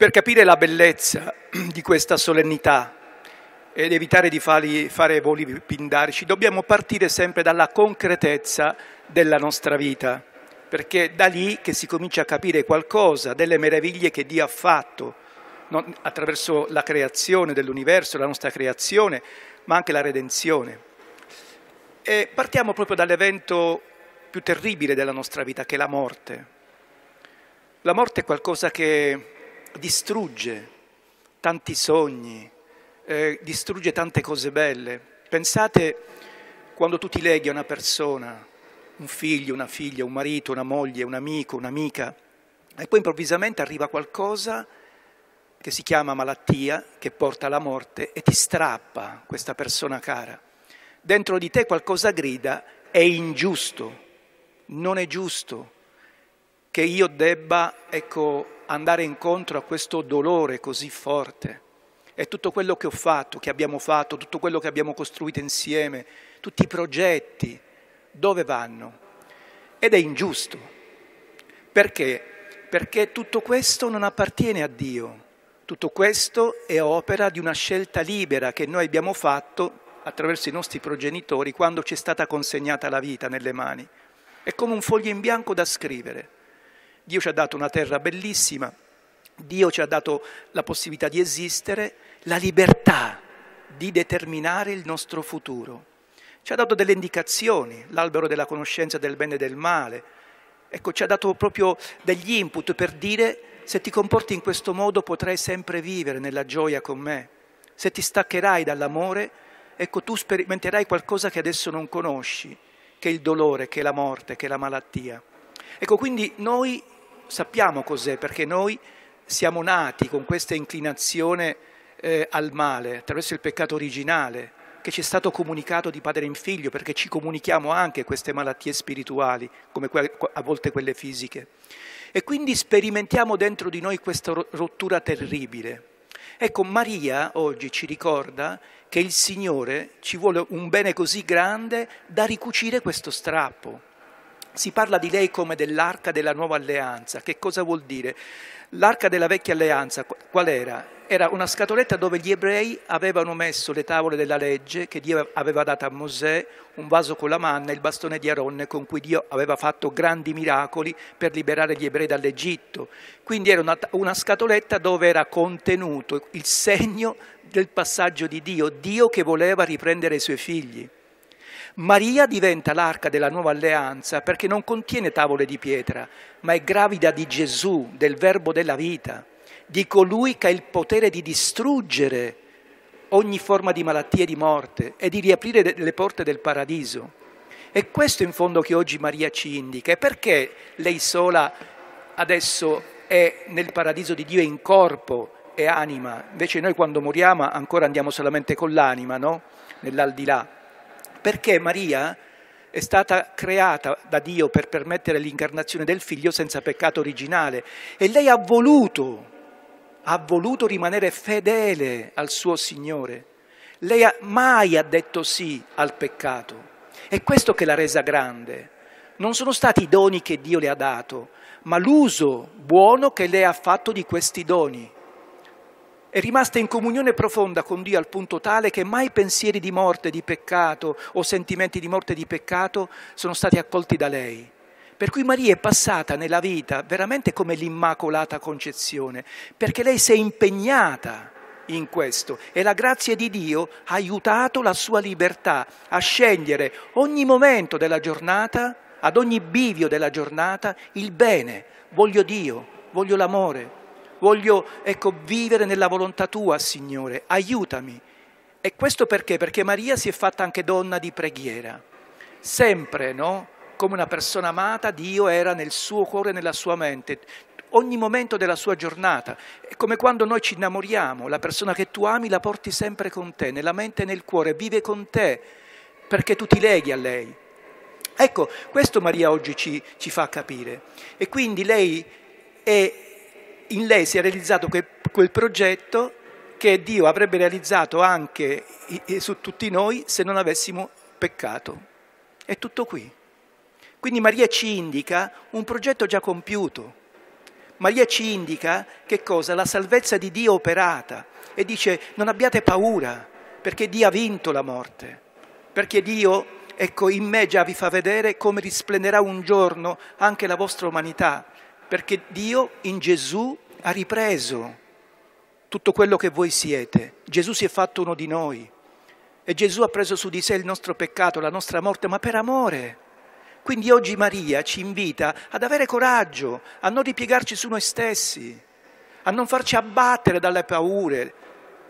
Per capire la bellezza di questa solennità ed evitare di fare voli pindarici, dobbiamo partire sempre dalla concretezza della nostra vita, perché è da lì che si comincia a capire qualcosa delle meraviglie che Dio ha fatto attraverso la creazione dell'universo, la nostra creazione, ma anche la redenzione. E partiamo proprio dall'evento più terribile della nostra vita, che è la morte. La morte è qualcosa che distrugge tanti sogni, eh, distrugge tante cose belle. Pensate quando tu ti leghi a una persona, un figlio, una figlia, un marito, una moglie, un amico, un'amica, e poi improvvisamente arriva qualcosa che si chiama malattia, che porta alla morte e ti strappa questa persona cara. Dentro di te qualcosa grida, è ingiusto, non è giusto che io debba, ecco, andare incontro a questo dolore così forte. E tutto quello che ho fatto, che abbiamo fatto, tutto quello che abbiamo costruito insieme, tutti i progetti, dove vanno? Ed è ingiusto. Perché? Perché tutto questo non appartiene a Dio. Tutto questo è opera di una scelta libera che noi abbiamo fatto attraverso i nostri progenitori quando ci è stata consegnata la vita nelle mani. È come un foglio in bianco da scrivere. Dio ci ha dato una terra bellissima, Dio ci ha dato la possibilità di esistere, la libertà di determinare il nostro futuro. Ci ha dato delle indicazioni, l'albero della conoscenza del bene e del male. Ecco, ci ha dato proprio degli input per dire se ti comporti in questo modo potrai sempre vivere nella gioia con me. Se ti staccherai dall'amore, ecco, tu sperimenterai qualcosa che adesso non conosci, che è il dolore, che è la morte, che è la malattia. Ecco, quindi noi sappiamo cos'è, perché noi siamo nati con questa inclinazione eh, al male, attraverso il peccato originale, che ci è stato comunicato di padre in figlio, perché ci comunichiamo anche queste malattie spirituali, come que- a volte quelle fisiche. E quindi sperimentiamo dentro di noi questa rottura terribile. Ecco, Maria oggi ci ricorda che il Signore ci vuole un bene così grande da ricucire questo strappo si parla di lei come dell'arca della nuova alleanza. Che cosa vuol dire? L'arca della vecchia alleanza qual era? Era una scatoletta dove gli ebrei avevano messo le tavole della legge che Dio aveva dato a Mosè, un vaso con la manna e il bastone di Aronne con cui Dio aveva fatto grandi miracoli per liberare gli ebrei dall'Egitto. Quindi era una, una scatoletta dove era contenuto il segno del passaggio di Dio, Dio che voleva riprendere i suoi figli. Maria diventa l'arca della nuova alleanza perché non contiene tavole di pietra, ma è gravida di Gesù, del verbo della vita, di colui che ha il potere di distruggere ogni forma di malattia e di morte e di riaprire le porte del paradiso. E questo in fondo che oggi Maria ci indica. E perché lei sola adesso è nel paradiso di Dio in corpo e anima? Invece noi quando moriamo ancora andiamo solamente con l'anima, no? Nell'aldilà perché Maria è stata creata da Dio per permettere l'incarnazione del figlio senza peccato originale e lei ha voluto, ha voluto rimanere fedele al suo Signore. Lei ha, mai ha detto sì al peccato. È questo che l'ha resa grande. Non sono stati i doni che Dio le ha dato, ma l'uso buono che lei ha fatto di questi doni è rimasta in comunione profonda con Dio al punto tale che mai pensieri di morte, di peccato o sentimenti di morte, di peccato sono stati accolti da lei. Per cui Maria è passata nella vita veramente come l'immacolata concezione, perché lei si è impegnata in questo e la grazia di Dio ha aiutato la sua libertà a scegliere ogni momento della giornata, ad ogni bivio della giornata, il bene, voglio Dio, voglio l'amore, voglio ecco, vivere nella volontà tua, Signore, aiutami. E questo perché? Perché Maria si è fatta anche donna di preghiera. Sempre, no? Come una persona amata, Dio era nel suo cuore, nella sua mente, ogni momento della sua giornata. È come quando noi ci innamoriamo, la persona che tu ami la porti sempre con te, nella mente e nel cuore, vive con te, perché tu ti leghi a lei. Ecco, questo Maria oggi ci, ci fa capire. E quindi lei è in lei si è realizzato que, quel progetto che Dio avrebbe realizzato anche su tutti noi se non avessimo peccato. È tutto qui. Quindi Maria ci indica un progetto già compiuto. Maria ci indica che cosa? La salvezza di Dio operata e dice non abbiate paura perché Dio ha vinto la morte, perché Dio, ecco, in me già vi fa vedere come risplenderà un giorno anche la vostra umanità perché Dio in Gesù ha ripreso tutto quello che voi siete. Gesù si è fatto uno di noi e Gesù ha preso su di sé il nostro peccato, la nostra morte, ma per amore. Quindi oggi Maria ci invita ad avere coraggio, a non ripiegarci su noi stessi, a non farci abbattere dalle paure,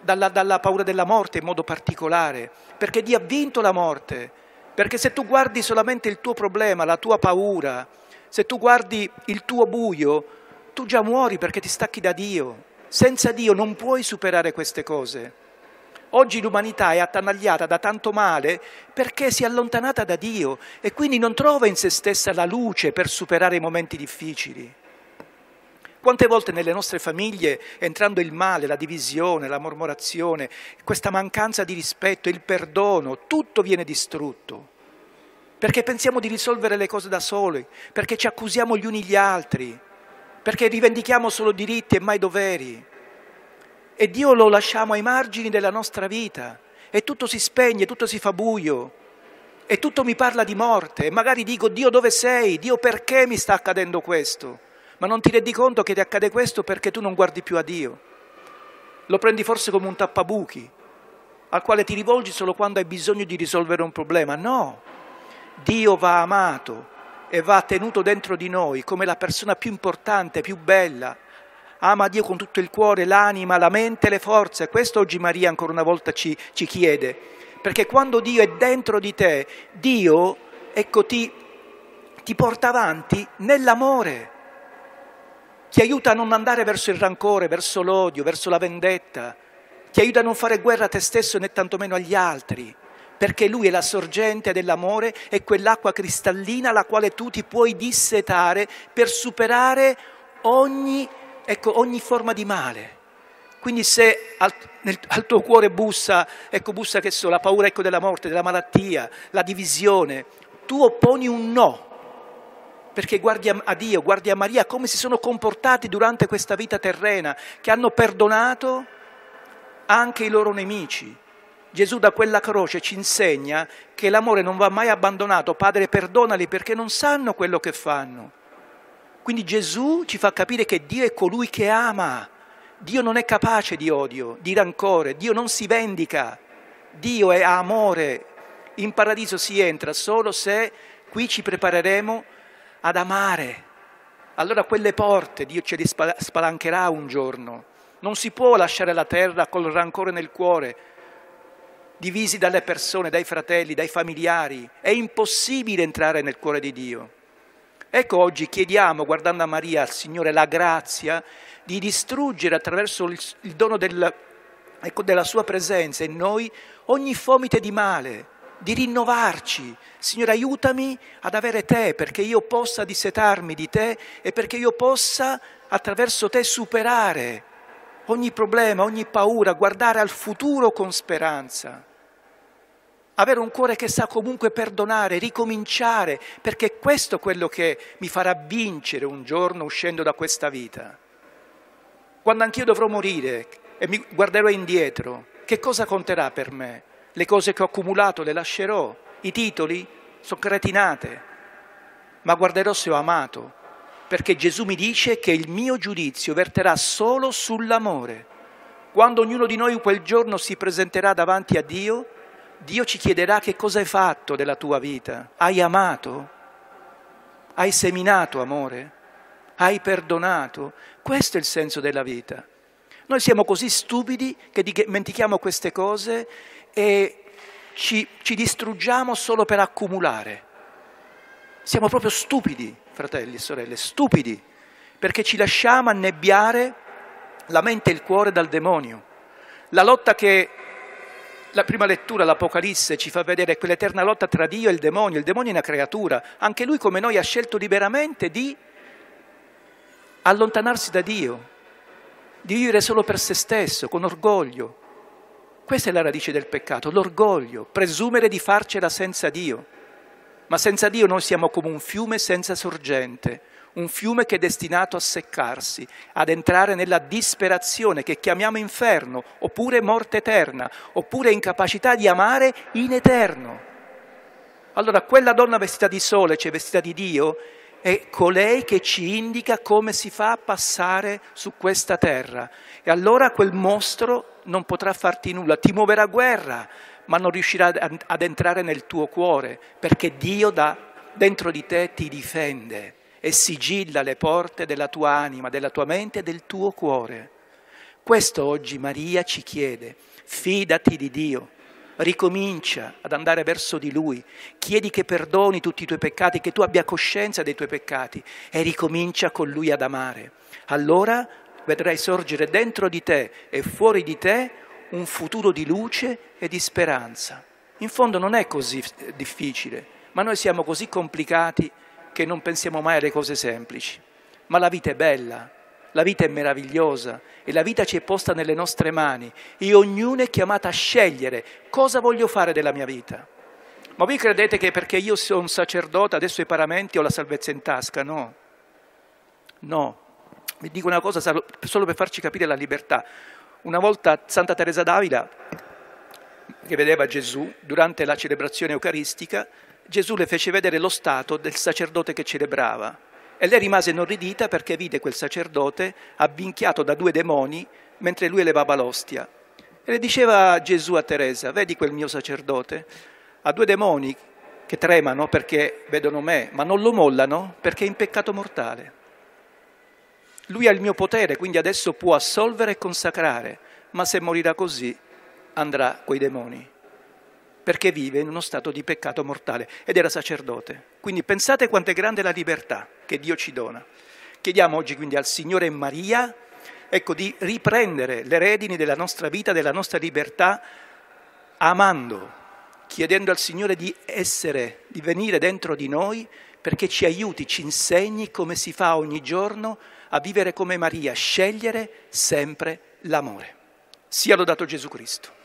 dalla, dalla paura della morte in modo particolare, perché Dio ha vinto la morte, perché se tu guardi solamente il tuo problema, la tua paura, se tu guardi il tuo buio, tu già muori perché ti stacchi da Dio. Senza Dio non puoi superare queste cose. Oggi l'umanità è attanagliata da tanto male perché si è allontanata da Dio e quindi non trova in se stessa la luce per superare i momenti difficili. Quante volte nelle nostre famiglie, entrando il male, la divisione, la mormorazione, questa mancanza di rispetto, il perdono, tutto viene distrutto perché pensiamo di risolvere le cose da soli, perché ci accusiamo gli uni gli altri, perché rivendichiamo solo diritti e mai doveri. E Dio lo lasciamo ai margini della nostra vita e tutto si spegne, tutto si fa buio e tutto mi parla di morte e magari dico Dio dove sei? Dio perché mi sta accadendo questo? Ma non ti rendi conto che ti accade questo perché tu non guardi più a Dio. Lo prendi forse come un tappabuchi al quale ti rivolgi solo quando hai bisogno di risolvere un problema. No, Dio va amato e va tenuto dentro di noi come la persona più importante, più bella. Ama Dio con tutto il cuore, l'anima, la mente, le forze. Questo oggi Maria ancora una volta ci, ci chiede. Perché quando Dio è dentro di te, Dio ecco, ti, ti porta avanti nell'amore, ti aiuta a non andare verso il rancore, verso l'odio, verso la vendetta, ti aiuta a non fare guerra a te stesso né tantomeno agli altri perché Lui è la sorgente dell'amore, è quell'acqua cristallina la quale tu ti puoi dissetare per superare ogni, ecco, ogni forma di male. Quindi se al, nel, al, tuo cuore bussa, ecco bussa che so, la paura ecco, della morte, della malattia, la divisione, tu opponi un no, perché guardi a, Dio, guardi a Maria come si sono comportati durante questa vita terrena, che hanno perdonato anche i loro nemici. Gesù da quella croce ci insegna che l'amore non va mai abbandonato, Padre perdonali perché non sanno quello che fanno. Quindi Gesù ci fa capire che Dio è colui che ama, Dio non è capace di odio, di rancore, Dio non si vendica, Dio è amore. In paradiso si entra solo se qui ci prepareremo ad amare. Allora quelle porte Dio ce le spalancherà un giorno. Non si può lasciare la terra col rancore nel cuore, divisi dalle persone, dai fratelli, dai familiari. È impossibile entrare nel cuore di Dio. Ecco oggi chiediamo, guardando a Maria, al Signore la grazia di distruggere attraverso il dono del, ecco, della sua presenza in noi ogni fomite di male, di rinnovarci. Signore, aiutami ad avere te perché io possa dissetarmi di te e perché io possa attraverso te superare ogni problema, ogni paura, guardare al futuro con speranza avere un cuore che sa comunque perdonare, ricominciare, perché è questo quello che mi farà vincere un giorno uscendo da questa vita. Quando anch'io dovrò morire e mi guarderò indietro, che cosa conterà per me? Le cose che ho accumulato le lascerò, i titoli sono cretinate, ma guarderò se ho amato, perché Gesù mi dice che il mio giudizio verterà solo sull'amore. Quando ognuno di noi quel giorno si presenterà davanti a Dio, Dio ci chiederà che cosa hai fatto della tua vita. Hai amato? Hai seminato amore? Hai perdonato? Questo è il senso della vita. Noi siamo così stupidi che dimentichiamo queste cose e ci, ci distruggiamo solo per accumulare. Siamo proprio stupidi, fratelli e sorelle, stupidi, perché ci lasciamo annebbiare la mente e il cuore dal demonio. La lotta che la prima lettura, l'Apocalisse, ci fa vedere quell'eterna lotta tra Dio e il demonio. Il demonio è una creatura, anche lui come noi ha scelto liberamente di allontanarsi da Dio, di vivere solo per se stesso, con orgoglio. Questa è la radice del peccato, l'orgoglio, presumere di farcela senza Dio. Ma senza Dio noi siamo come un fiume senza sorgente un fiume che è destinato a seccarsi, ad entrare nella disperazione che chiamiamo inferno, oppure morte eterna, oppure incapacità di amare in eterno. Allora quella donna vestita di sole, cioè vestita di Dio, è colei che ci indica come si fa a passare su questa terra. E allora quel mostro non potrà farti nulla, ti muoverà guerra, ma non riuscirà ad entrare nel tuo cuore, perché Dio da, dentro di te ti difende e sigilla le porte della tua anima, della tua mente e del tuo cuore. Questo oggi Maria ci chiede, fidati di Dio, ricomincia ad andare verso di Lui, chiedi che perdoni tutti i tuoi peccati, che tu abbia coscienza dei tuoi peccati e ricomincia con Lui ad amare. Allora vedrai sorgere dentro di te e fuori di te un futuro di luce e di speranza. In fondo non è così difficile, ma noi siamo così complicati che non pensiamo mai alle cose semplici, ma la vita è bella, la vita è meravigliosa e la vita ci è posta nelle nostre mani e ognuno è chiamato a scegliere cosa voglio fare della mia vita. Ma voi credete che perché io sono un sacerdote, adesso i paramenti ho la salvezza in tasca? No, no. Vi dico una cosa solo per farci capire la libertà. Una volta Santa Teresa d'Avila, che vedeva Gesù, durante la celebrazione eucaristica, Gesù le fece vedere lo stato del sacerdote che celebrava e lei rimase inorridita perché vide quel sacerdote abbinchiato da due demoni mentre lui elevava l'ostia. E le diceva Gesù a Teresa, vedi quel mio sacerdote? Ha due demoni che tremano perché vedono me, ma non lo mollano perché è in peccato mortale. Lui ha il mio potere, quindi adesso può assolvere e consacrare, ma se morirà così andrà coi demoni perché vive in uno stato di peccato mortale ed era sacerdote. Quindi pensate quanto è grande la libertà che Dio ci dona. Chiediamo oggi quindi al Signore Maria ecco, di riprendere le redini della nostra vita, della nostra libertà, amando, chiedendo al Signore di essere, di venire dentro di noi perché ci aiuti, ci insegni come si fa ogni giorno a vivere come Maria, scegliere sempre l'amore. Sia lodato Gesù Cristo.